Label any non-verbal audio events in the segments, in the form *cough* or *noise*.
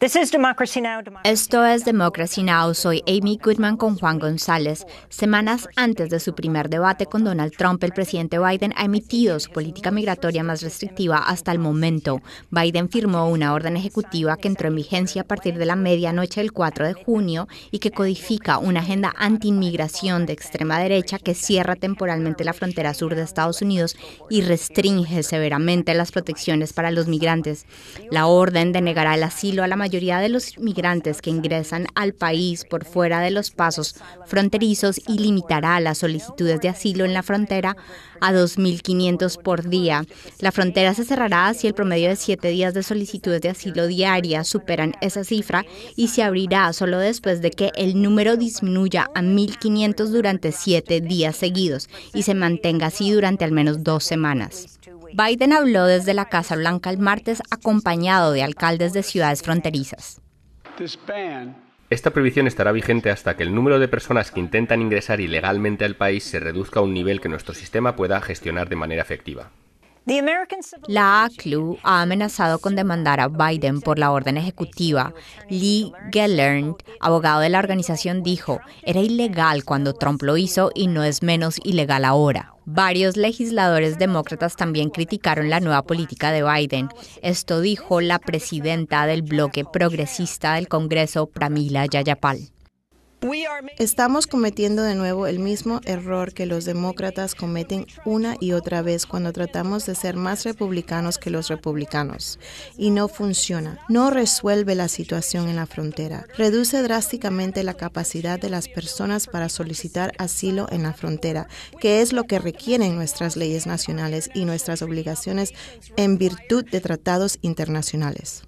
Esto es Democracy Now! Soy Amy Goodman con Juan González. Semanas antes de su primer debate con Donald Trump, el presidente Biden ha emitido su política migratoria más restrictiva hasta el momento. Biden firmó una orden ejecutiva que entró en vigencia a partir de la medianoche del 4 de junio y que codifica una agenda anti-inmigración de extrema derecha que cierra temporalmente la frontera sur de Estados Unidos y restringe severamente las protecciones para los migrantes. La orden denegará el asilo a la mayoría mayoría de los migrantes que ingresan al país por fuera de los pasos fronterizos y limitará las solicitudes de asilo en la frontera a 2.500 por día. La frontera se cerrará si el promedio de siete días de solicitudes de asilo diarias superan esa cifra y se abrirá solo después de que el número disminuya a 1.500 durante siete días seguidos y se mantenga así durante al menos dos semanas. Biden habló desde la Casa Blanca el martes acompañado de alcaldes de ciudades fronterizas. Esta prohibición estará vigente hasta que el número de personas que intentan ingresar ilegalmente al país se reduzca a un nivel que nuestro sistema pueda gestionar de manera efectiva. La ACLU ha amenazado con demandar a Biden por la orden ejecutiva. Lee Gellert, abogado de la organización, dijo, era ilegal cuando Trump lo hizo y no es menos ilegal ahora. Varios legisladores demócratas también criticaron la nueva política de Biden. Esto dijo la presidenta del bloque progresista del Congreso, Pramila Yayapal. Estamos cometiendo de nuevo el mismo error que los demócratas cometen una y otra vez cuando tratamos de ser más republicanos que los republicanos. Y no funciona. No resuelve la situación en la frontera. Reduce drásticamente la capacidad de las personas para solicitar asilo en la frontera, que es lo que requieren nuestras leyes nacionales y nuestras obligaciones en virtud de tratados internacionales.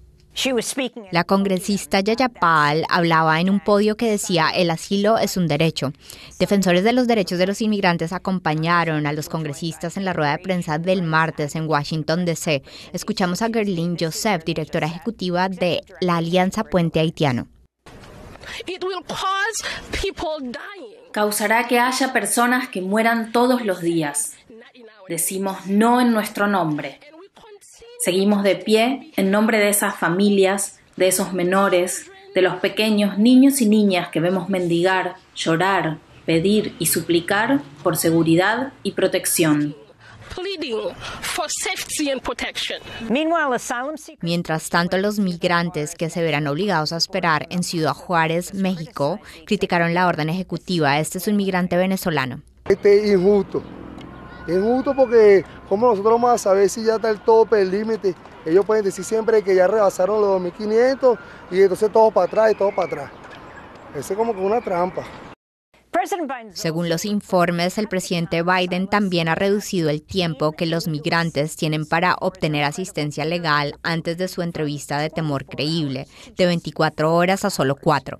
La congresista Yaya Pal hablaba en un podio que decía el asilo es un derecho. Defensores de los derechos de los inmigrantes acompañaron a los congresistas en la rueda de prensa del martes en Washington DC. Escuchamos a Gerlin Joseph, directora ejecutiva de la Alianza Puente Haitiano. Causará que haya personas que mueran todos los días. Decimos no en nuestro nombre. Seguimos de pie en nombre de esas familias, de esos menores, de los pequeños niños y niñas que vemos mendigar, llorar, pedir y suplicar por seguridad y protección. Mientras tanto, los migrantes que se verán obligados a esperar en Ciudad Juárez, México, criticaron la orden ejecutiva. Este es un migrante venezolano. Este es justo porque, como nosotros vamos a saber si ya está el tope, el límite? Ellos pueden decir siempre que ya rebasaron los 2.500 y entonces todo para atrás y todo para atrás. Eso es como que una trampa. Según los informes, el presidente Biden también ha reducido el tiempo que los migrantes tienen para obtener asistencia legal antes de su entrevista de temor creíble, de 24 horas a solo 4.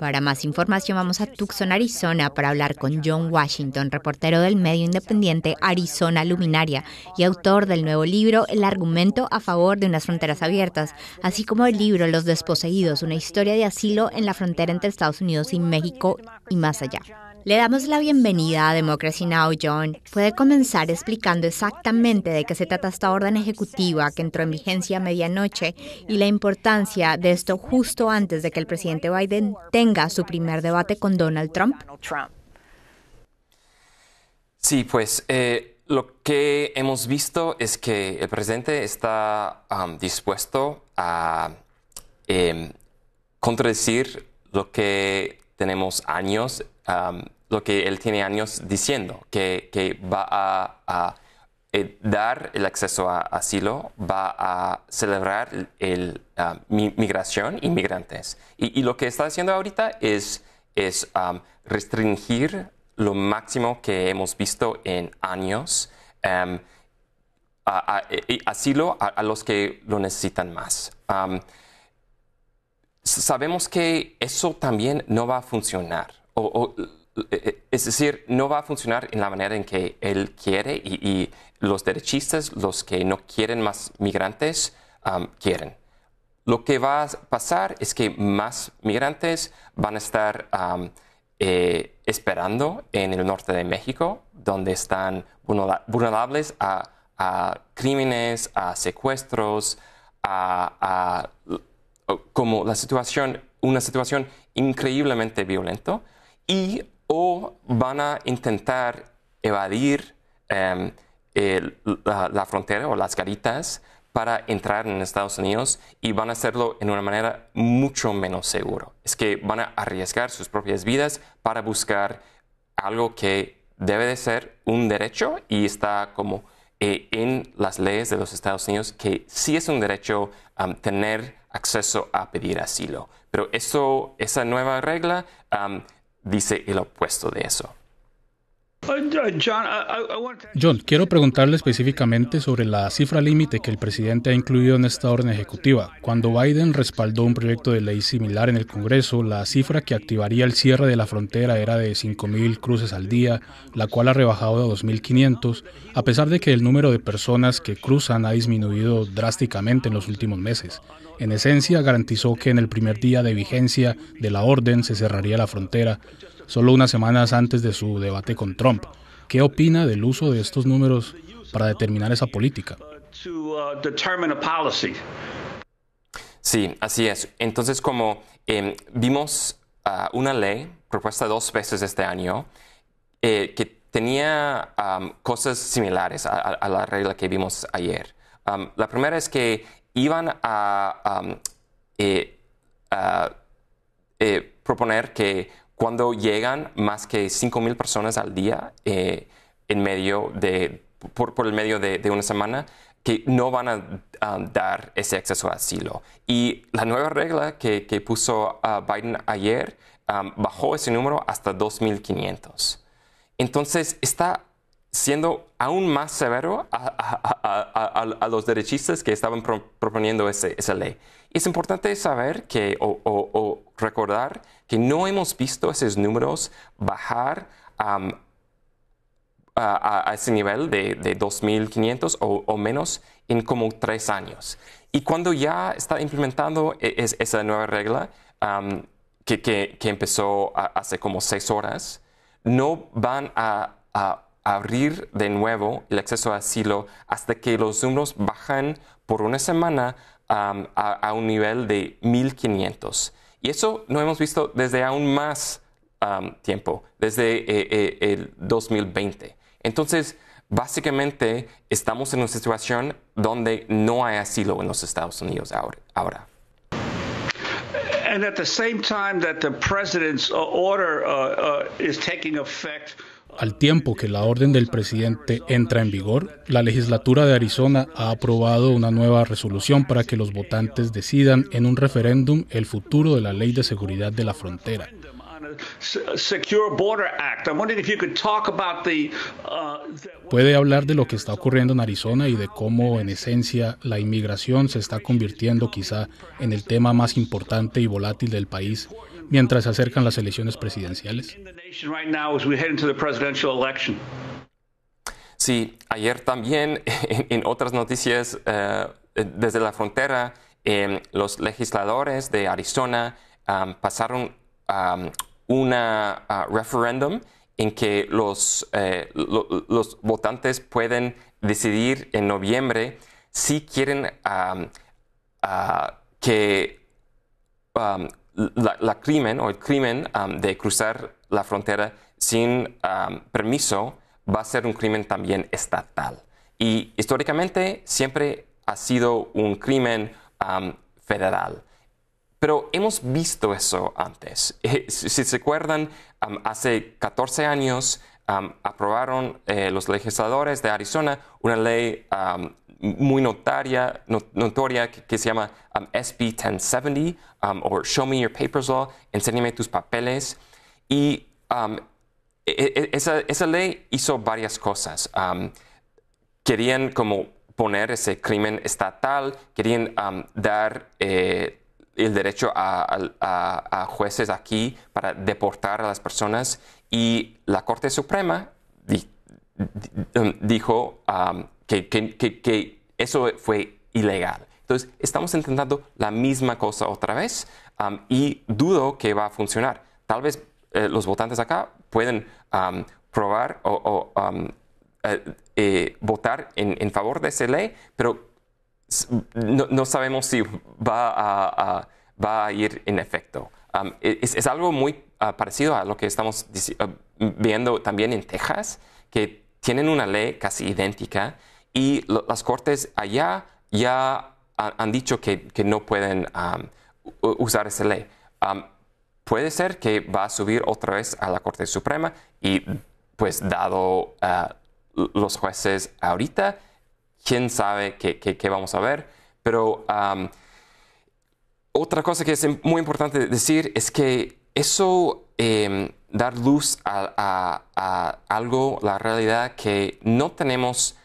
Para más información vamos a Tucson, Arizona, para hablar con John Washington, reportero del medio independiente Arizona Luminaria y autor del nuevo libro El argumento a favor de unas fronteras abiertas, así como el libro Los desposeídos, una historia de asilo en la frontera entre Estados Unidos y México y más allá. Le damos la bienvenida a Democracy Now! John. Puede comenzar explicando exactamente de qué se trata esta orden ejecutiva que entró en vigencia a medianoche y la importancia de esto justo antes de que el presidente Biden tenga su primer debate con Donald Trump. Sí, pues eh, lo que hemos visto es que el presidente está um, dispuesto a em, contradecir lo que tenemos años um, lo que él tiene años diciendo, que, va a, eh, dar el acceso a asilo, va a celebrar el, ah, migración, inmigrantes. Y, y, lo que está haciendo ahorita es, es restringir lo máximo que hemos visto en años. Em, e, e, asilo a, los que lo necesitan más. sabemos que eso también no va a funcionar. o, e, e, es decir, no va a funcionar en la manera en que él quiere y, los derechistas, los que no quieren más migrantes, quieren. Lo que va a pasar es que más migrantes van a estar eh, esperando en el norte de México, donde están vulnerables a, crímenes, a secuestros, a, como la situación, una situación increíblemente violenta. Y o van a intentar evadir em, la, frontera o las garitas para entrar en Estados Unidos y van a hacerlo en una manera mucho menos seguro. Es que van a arriesgar sus propias vidas para buscar algo que debe de ser un derecho y está como eh, en las leyes de los Estados Unidos que sí es un derecho tener acceso a pedir asilo. Pero eso, esa nueva regla dice el opuesto de eso. John, quiero preguntarle específicamente sobre la cifra límite que el presidente ha incluido en esta orden ejecutiva. Cuando Biden respaldó un proyecto de ley similar en el Congreso, la cifra que activaría el cierre de la frontera era de 5.000 cruces al día, la cual ha rebajado a 2.500, a pesar de que el número de personas que cruzan ha disminuido drásticamente en los últimos meses. En esencia, garantizó que en el primer día de vigencia de la orden se cerraría la frontera, solo unas semanas antes de su debate con Trump. ¿Qué opina del uso de estos números para determinar esa política? Uh, sí, así es. Entonces, como em, vimos ah, una ley propuesta dos veces este año eh, que tenía cosas similares a, la regla que vimos ayer. la primera es que iban a, eh, eh, proponer que cuando llegan más que 5.000 personas al día eh, en medio de, por, el medio de, una semana, que no van a dar ese acceso a asilo. Y la nueva regla que, que puso ah, Biden ayer ah, bajó ese número hasta 2.500. Entonces está siendo aún más severo a, a, a, los derechistas que estaban proponiendo ese, esa ley. Es importante saber que, o, o, recordar que no hemos visto esos números bajar a, ese nivel de, de 2.500 o, o, menos en como tres años. Y cuando ya está implementando e, esa nueva regla que, que, empezó hace como seis horas, no van a abrir de nuevo el acceso a asilo hasta que los números bajan por una semana a, un nivel de 1.500. Y eso no hemos visto desde aún más tiempo, desde eh, eh, el 2020. Entonces, básicamente estamos en una situación donde no hay asilo en los Estados Unidos ahora. And at the same time that the president's uh, order uh, uh, al tiempo que la orden del presidente entra en vigor, la legislatura de Arizona ha aprobado una nueva resolución para que los votantes decidan en un referéndum el futuro de la ley de seguridad de la frontera. ¿Puede hablar de lo que está ocurriendo en Arizona y de cómo, en esencia, la inmigración se está convirtiendo quizá en el tema más importante y volátil del país mientras se acercan las elecciones presidenciales? Sí, ayer también *laughs* en, otras noticias eh, desde la frontera, em, los legisladores de Arizona pasaron un ah, referéndum en que los, eh, los votantes pueden decidir en noviembre si quieren ah, que la, crimen o el crimen um, de cruzar la frontera sin um, permiso va a ser un crimen también estatal. Y históricamente siempre ha sido un crimen um, federal. Pero hemos visto eso antes. *laughs* Si, se acuerdan, hace 14 años aprobaron eh, los legisladores de Arizona una ley muy notaria, notoria que, se llama SB 1070 o Show Me Your Papers Law, enséñame tus papeles. Y um, e, e, esa, esa, ley hizo varias cosas. Um, querían como poner ese crimen estatal, querían um, dar eh, el derecho a, a jueces aquí para deportar a las personas y la Corte Suprema dijo que, eso fue ilegal. Entonces, estamos intentando la misma cosa otra vez y dudo que va a funcionar. Tal vez eh, los votantes acá pueden probar o, eh, eh, votar en, favor de esa ley, pero no, sabemos si va a, va a, ir en efecto. E, es, algo muy ah, parecido a lo que estamos ah, viendo también en Texas, que tienen una ley casi idéntica y las cortes allá ya han dicho que, no pueden usar esa ley. puede ser que va a subir otra vez a la Corte Suprema y pues dado ah, los jueces ahorita, quién sabe qué, vamos a ver. Pero otra cosa que es muy importante decir es que eso Em, dar luz a, a, algo, la realidad que no tenemos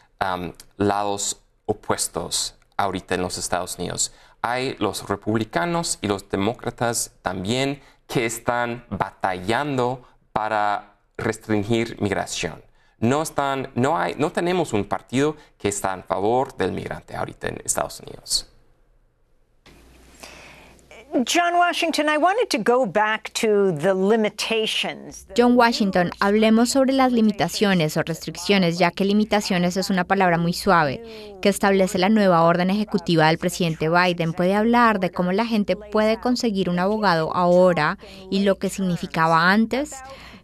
lados opuestos ahorita en los Estados Unidos. Hay los republicanos y los demócratas también que están batallando para restringir migración. No, están, no, hay, no tenemos un partido que está en favor del migrante ahorita en Estados Unidos. John Washington, I wanted to go back to the limitations. John Washington, hablemos sobre las limitaciones o restricciones, ya que limitaciones es una palabra muy suave que establece la nueva orden ejecutiva del presidente Biden. Puede hablar de cómo la gente puede conseguir un abogado ahora y lo que significaba antes.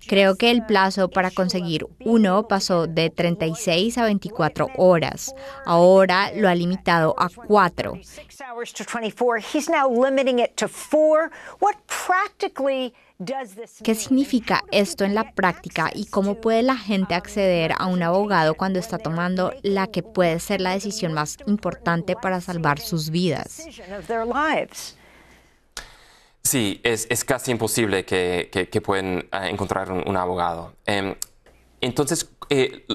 Creo que el plazo para conseguir uno pasó de 36 a 24 horas. Ahora lo ha limitado a cuatro. ¿Qué significa esto en la práctica y cómo puede la gente acceder a un abogado cuando está tomando la que puede ser la decisión más importante para salvar sus vidas? Sí, es, es casi imposible que, que, puedan eh, encontrar un, abogado. Em, entonces, eh,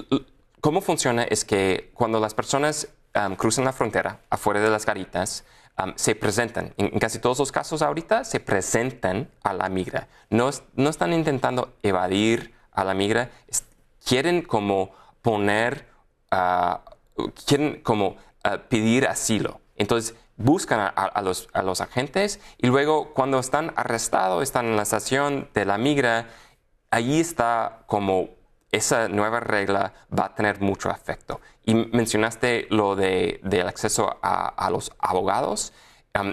¿cómo funciona? Es que cuando las personas cruzan la frontera afuera de las garitas, se presentan, en, casi todos los casos ahorita, se presentan a la migra. No, están intentando evadir a la migra, quieren como poner, ah, quieren como ah, pedir asilo. Entonces, buscan a, los, a, los, agentes y luego cuando están arrestados, están en la estación de la migra, allí está como esa nueva regla va a tener mucho efecto. Y mencionaste lo de, del acceso a, a los abogados.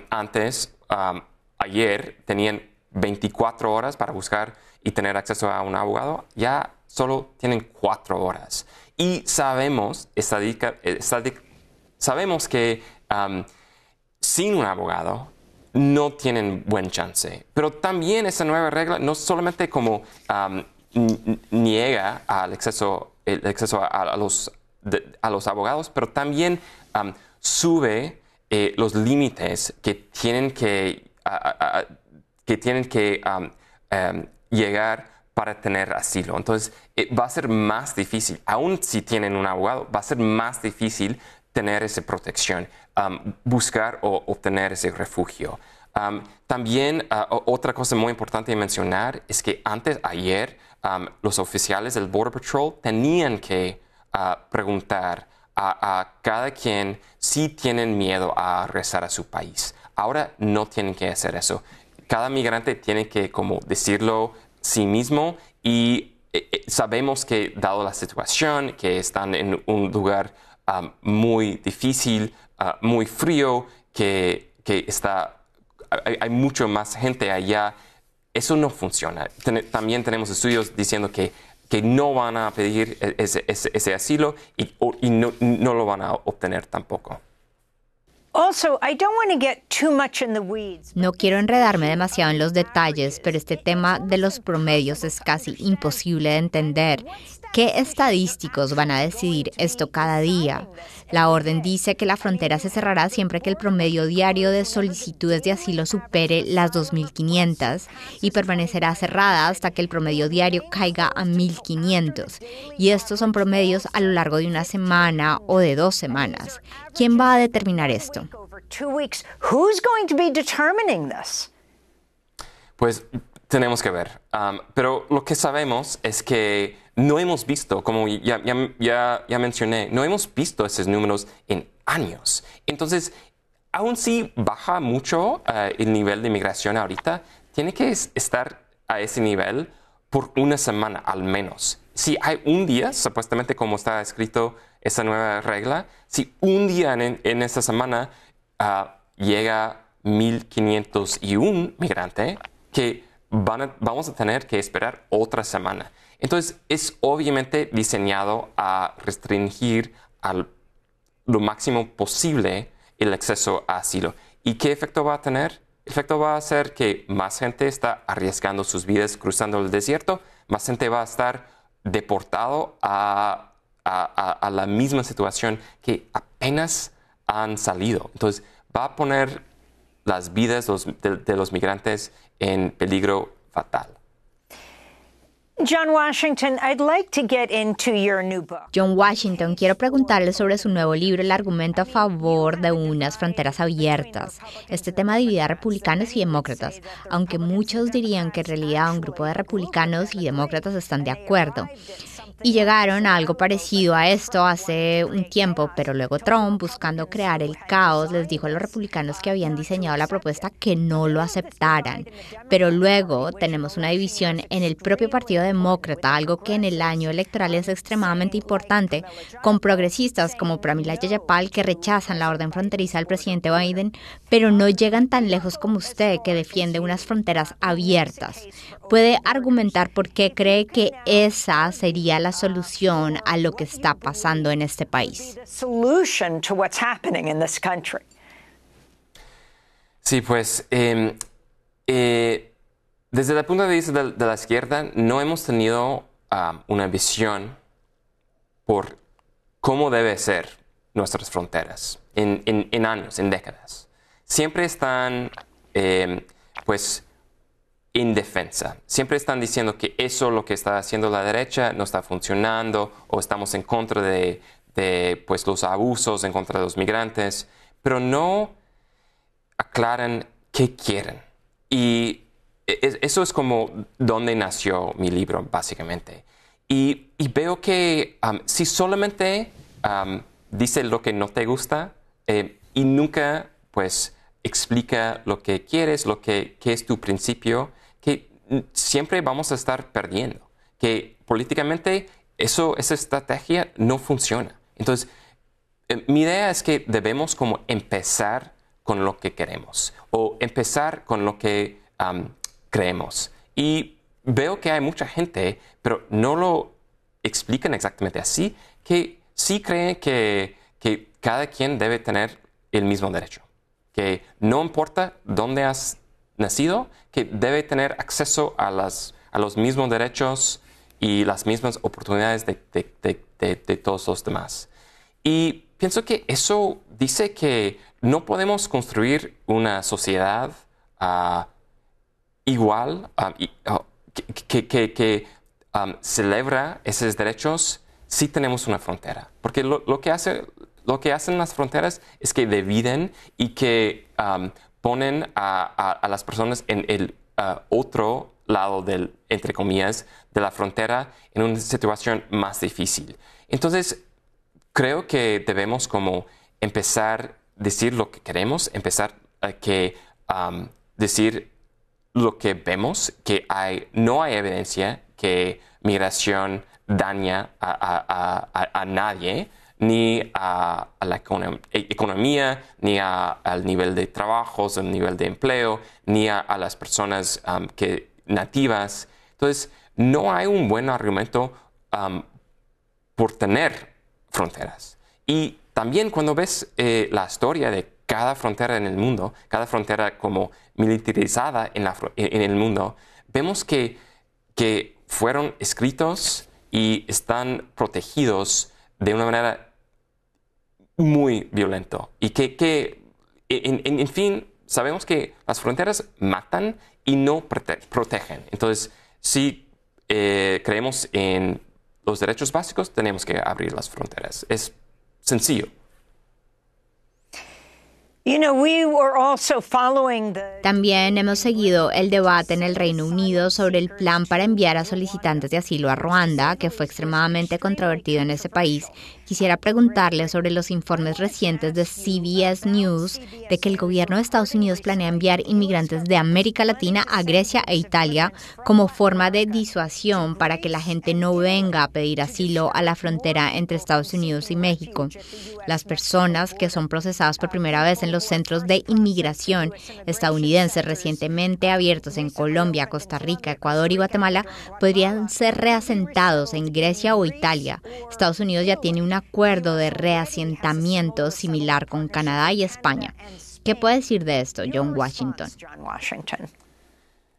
antes, ayer, tenían 24 horas para buscar y tener acceso a un abogado. Ya solo tienen 4 horas. Y sabemos, eh, sabemos que sin un abogado no tienen buen chance. Pero también esa nueva regla no solamente como niega al exceso, el acceso a, los, a, los, abogados, pero también sube eh, los límites que tienen que, que, tienen que em, llegar para tener asilo. Entonces eh, va a ser más difícil, aun si tienen un abogado, va a ser más difícil tener esa protección, um, buscar o obtener ese refugio. Um, también uh, otra cosa muy importante de mencionar es que antes, ayer, um, los oficiales del Border Patrol tenían que uh, preguntar a, cada quien si tienen miedo a regresar a su país. Ahora no tienen que hacer eso. Cada migrante tiene que como decirlo sí mismo y eh, eh, sabemos que dado la situación, que están en un lugar Ah, muy difícil, ah, muy frío, que, está, hay, mucho más gente allá. Eso no funciona. también tenemos estudios diciendo que, que no van a pedir e, ese, asilo y, no, no lo van a obtener tampoco. No quiero enredarme demasiado en los detalles, pero este tema de los promedios es casi imposible de entender. ¿Qué estadísticos van a decidir esto cada día? La orden dice que la frontera se cerrará siempre que el promedio diario de solicitudes de asilo supere las 2.500 y permanecerá cerrada hasta que el promedio diario caiga a 1.500. Y estos son promedios a lo largo de una semana o de dos semanas. ¿Quién va a determinar esto? Pues tenemos que ver. pero lo que sabemos es que no hemos visto, como ya, ya, ya, ya mencioné, no hemos visto esos números en años. Entonces, aún si baja mucho eh, el nivel de migración ahorita, tiene que estar a ese nivel por una semana al menos. Si hay un día, supuestamente como está escrito esa nueva regla, si un día en, en esa semana ah, llega 1.501 migrante, que vamos a tener que esperar otra semana. Entonces, es obviamente diseñado a restringir al, lo máximo posible el acceso a asilo. ¿Y qué efecto va a tener? El efecto va a ser que más gente está arriesgando sus vidas cruzando el desierto, más gente va a estar deportado a, la misma situación que apenas han salido. Entonces, va a poner las vidas de los migrantes en peligro fatal. John Washington, quiero preguntarle sobre su nuevo libro El argumento a favor de unas fronteras abiertas. Este tema divide a republicanos y demócratas, aunque muchos dirían que en realidad un grupo de republicanos y demócratas están de acuerdo y llegaron a algo parecido a esto hace un tiempo, pero luego Trump, buscando crear el caos, les dijo a los republicanos que habían diseñado la propuesta que no lo aceptaran. Pero luego tenemos una división en el propio Partido Demócrata, algo que en el año electoral es extremadamente importante, con progresistas como Pramila Yayapal que rechazan la orden fronteriza del presidente Biden, pero no llegan tan lejos como usted que defiende unas fronteras abiertas. Puede argumentar por qué cree que esa sería la solución a lo que está pasando en este país. Sí, pues em, eh, desde el punto de vista de, la izquierda no hemos tenido ah, una visión por cómo debe ser nuestras fronteras en, años, en décadas. Siempre están em, pues indefensa. Siempre están diciendo que eso lo que está haciendo la derecha no está funcionando o estamos en contra de, pues, los abusos, en contra de los migrantes, pero no aclaran qué quieren. Y eso es como donde nació mi libro, básicamente. Y, veo que um, si solamente um, dice lo que no te gusta eh, y nunca, pues, explica lo que quieres, lo que es tu principio, siempre vamos a estar perdiendo, que políticamente eso, esa estrategia no funciona. Entonces, eh, mi idea es que debemos como empezar con lo que queremos o empezar con lo que creemos. Y veo que hay mucha gente, pero no lo explican exactamente así, que sí creen que, que cada quien debe tener el mismo derecho, que no importa dónde has nacido que debe tener acceso a, las, a los mismos derechos y las mismas oportunidades de, de, de, de, todos los demás. Y pienso que eso dice que no podemos construir una sociedad ah, igual ah, ah, que, que, celebra esos derechos si tenemos una frontera. Porque lo, lo, que hace, lo que hacen las fronteras es que dividen y que ponen a, las personas en el otro lado del, entre comillas, de la frontera en una situación más difícil. Entonces, creo que debemos como empezar a decir lo que queremos, empezar a que decir lo que vemos, que no hay evidencia que migración daña a nadie, ni a, la e, economía, ni al nivel de trabajos, al nivel de empleo, ni a, las personas um, que, nativas. Entonces, no hay un buen argumento um, por tener fronteras. Y también cuando ves eh, la historia de cada frontera en el mundo, cada frontera como militarizada en, el mundo, vemos que, que fueron escritos y están protegidos de una manera muy violento y que, en, fin, sabemos que las fronteras matan y no protegen. Entonces, si eh, creemos en los derechos básicos, tenemos que abrir las fronteras. Es sencillo. También hemos seguido el debate en el Reino Unido sobre el plan para enviar a solicitantes de asilo a Ruanda, que fue extremadamente controvertido en ese país Quisiera preguntarle sobre los informes recientes de CBS News de que el gobierno de Estados Unidos planea enviar inmigrantes de América Latina a Grecia e Italia como forma de disuasión para que la gente no venga a pedir asilo a la frontera entre Estados Unidos y México. Las personas que son procesadas por primera vez en los centros de inmigración estadounidenses recientemente abiertos en Colombia, Costa Rica, Ecuador y Guatemala podrían ser reasentados en Grecia o Italia. Estados Unidos ya tiene una acuerdo de reasentamiento similar con Canadá y España. ¿Qué puede decir de esto, John Washington?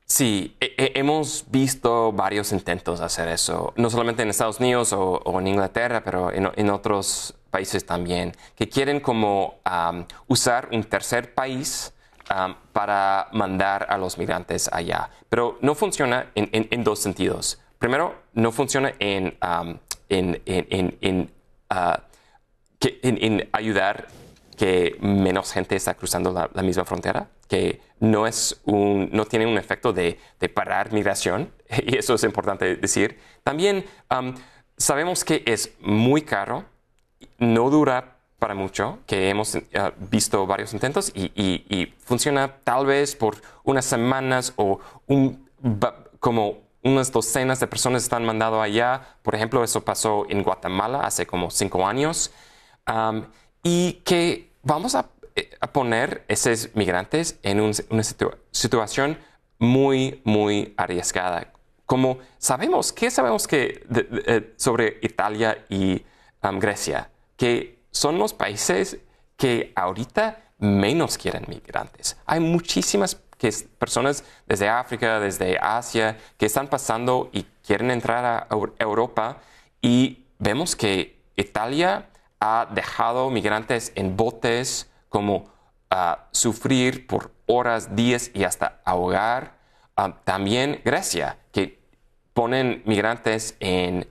Sí, e, e, hemos visto varios intentos de hacer eso, no solamente en Estados Unidos o, en Inglaterra, pero en, otros países también, que quieren como usar un tercer país para mandar a los migrantes allá. Pero no funciona en, dos sentidos. Primero, no funciona en, en Ah, que en, ayudar que menos gente está cruzando la, misma frontera, que no, es un, no tiene un efecto de, parar migración, *laughs* y eso es importante decir. También sabemos que es muy caro, no dura para mucho, que hemos ah, visto varios intentos y, funciona tal vez por unas semanas o un, como unas docenas de personas están mandando allá. Por ejemplo, eso pasó en Guatemala hace como cinco años. y que vamos a, eh, a, poner esos migrantes en una situación muy, muy arriesgada. Como sabemos, ¿qué sabemos que eh, sobre Italia y Grecia? Que son los países que ahorita menos quieren migrantes. Hay muchísimas que personas desde África, desde Asia, que están pasando y quieren entrar a Europa y vemos que Italia ha dejado migrantes en botes como ah, sufrir por horas, días y hasta ahogar. Ah, también Grecia, que ponen migrantes en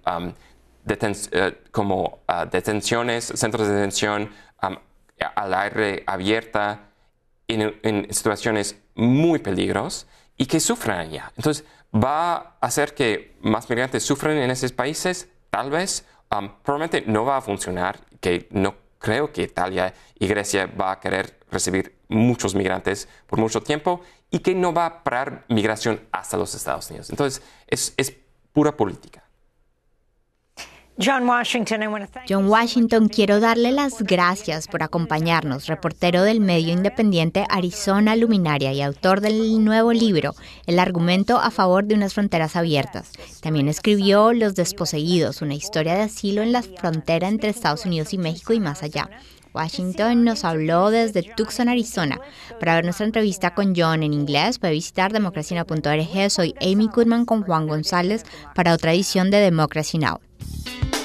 eh, como ah, detenciones, centros de detención al aire abierta, en, en situaciones muy peligros y que sufran ya. Entonces, va a hacer que más migrantes sufren en esos países, tal vez, um, probablemente no va a funcionar, que no creo que Italia y Grecia va a querer recibir muchos migrantes por mucho tiempo y que no va a parar migración hasta los Estados Unidos. Entonces, es pura política. John Washington, quiero darle las gracias por acompañarnos, reportero del medio independiente Arizona Luminaria y autor del nuevo libro, El argumento a favor de unas fronteras abiertas. También escribió Los desposeídos, una historia de asilo en la frontera entre Estados Unidos y México y más allá. Washington nos habló desde Tucson, Arizona. Para ver nuestra entrevista con John en inglés, puede visitar democracynow.org. Soy Amy Goodman con Juan González para otra edición de Democracy Now! Música